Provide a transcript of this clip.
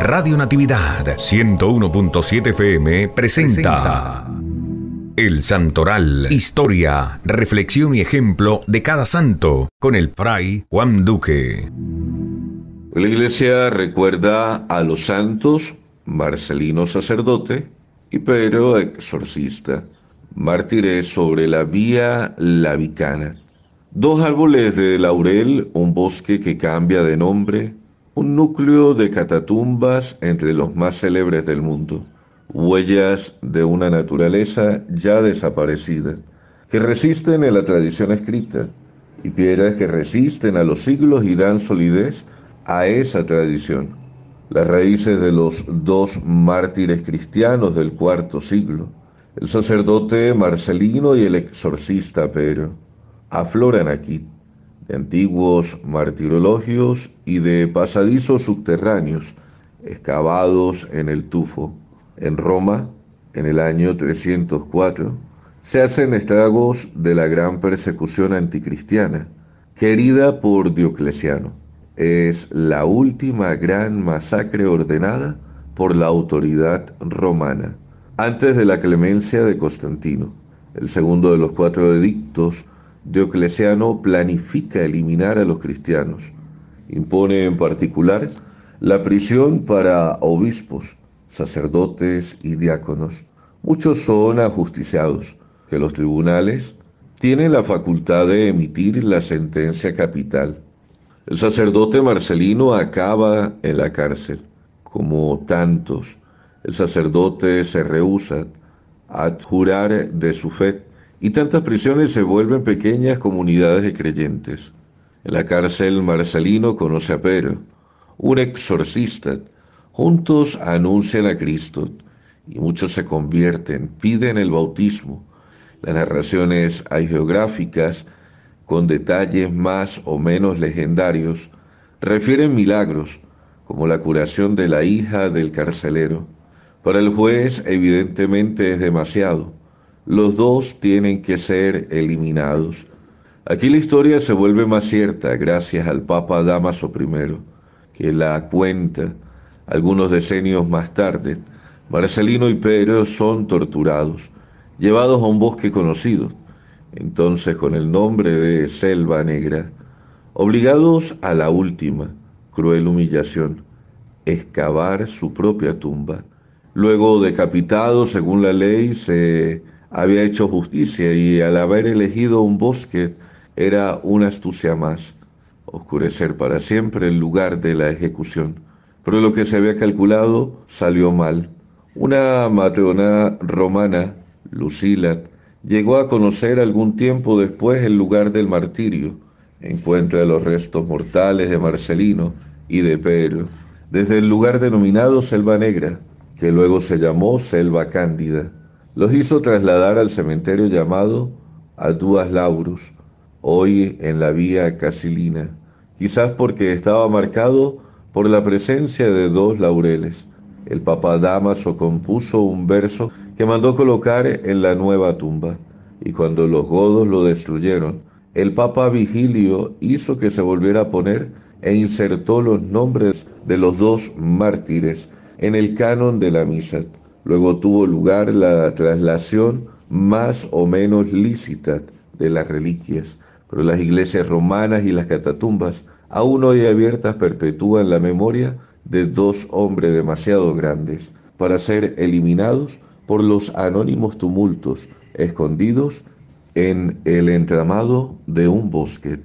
Radio Natividad 101.7 FM presenta, El Santoral, historia, reflexión y ejemplo de cada santo con el fray Juan Duque. La iglesia recuerda a los santos Marcelino sacerdote y Pedro exorcista, mártires sobre la vía lavicana. Dos árboles de laurel, un bosque que cambia de nombre, un núcleo de catatumbas entre los más célebres del mundo, huellas de una naturaleza ya desaparecida, que resisten en la tradición escrita, y piedras que resisten a los siglos y dan solidez a esa tradición. Las raíces de los dos mártires cristianos del cuarto siglo, el sacerdote Marcelino y el exorcista Pedro afloran aquí, de antiguos martirologios y de pasadizos subterráneos excavados en el tufo. En Roma, en el año 304, se hacen estragos de la gran persecución anticristiana, querida por Diocleciano. Es la última gran masacre ordenada por la autoridad romana, antes de la clemencia de Constantino. El segundo de los cuatro edictos Diocleciano planifica eliminar a los cristianos. Impone en particular la prisión para obispos, sacerdotes y diáconos. Muchos son ajusticiados, que los tribunales tienen la facultad de emitir la sentencia capital. El sacerdote Marcelino acaba en la cárcel, como tantos. El sacerdote se rehúsa a jurar de su fe y tantas prisiones se vuelven pequeñas comunidades de creyentes. En la cárcel Marcelino conoce a Pedro, un exorcista. Juntos anuncian a Cristo y muchos se convierten, piden el bautismo. Las narraciones hay geográficas, con detalles más o menos legendarios, refieren milagros, como la curación de la hija del carcelero. Para el juez evidentemente es demasiado. Los dos tienen que ser eliminados. Aquí la historia se vuelve más cierta gracias al Papa Damaso I, que la cuenta algunos decenios más tarde. Marcelino y Pedro son torturados, llevados a un bosque conocido, entonces con el nombre de Selva Negra, obligados a la última, cruel humillación, excavar su propia tumba. Luego decapitados, según la ley, se había hecho justicia y al haber elegido un bosque era una astucia más, oscurecer para siempre el lugar de la ejecución. Pero lo que se había calculado salió mal. Una matrona romana, Lucila, llegó a conocer algún tiempo después el lugar del martirio, encuentra los restos mortales de Marcelino y de Pedro, desde el lugar denominado Selva Negra, que luego se llamó Selva Cándida los hizo trasladar al cementerio llamado Aduas Laurus, hoy en la vía Casilina, quizás porque estaba marcado por la presencia de dos laureles. El Papa Damaso compuso un verso que mandó colocar en la nueva tumba, y cuando los godos lo destruyeron, el Papa Vigilio hizo que se volviera a poner e insertó los nombres de los dos mártires en el canon de la misa. Luego tuvo lugar la traslación más o menos lícita de las reliquias, pero las iglesias romanas y las catatumbas, aún hoy abiertas, perpetúan la memoria de dos hombres demasiado grandes para ser eliminados por los anónimos tumultos escondidos en el entramado de un bosque.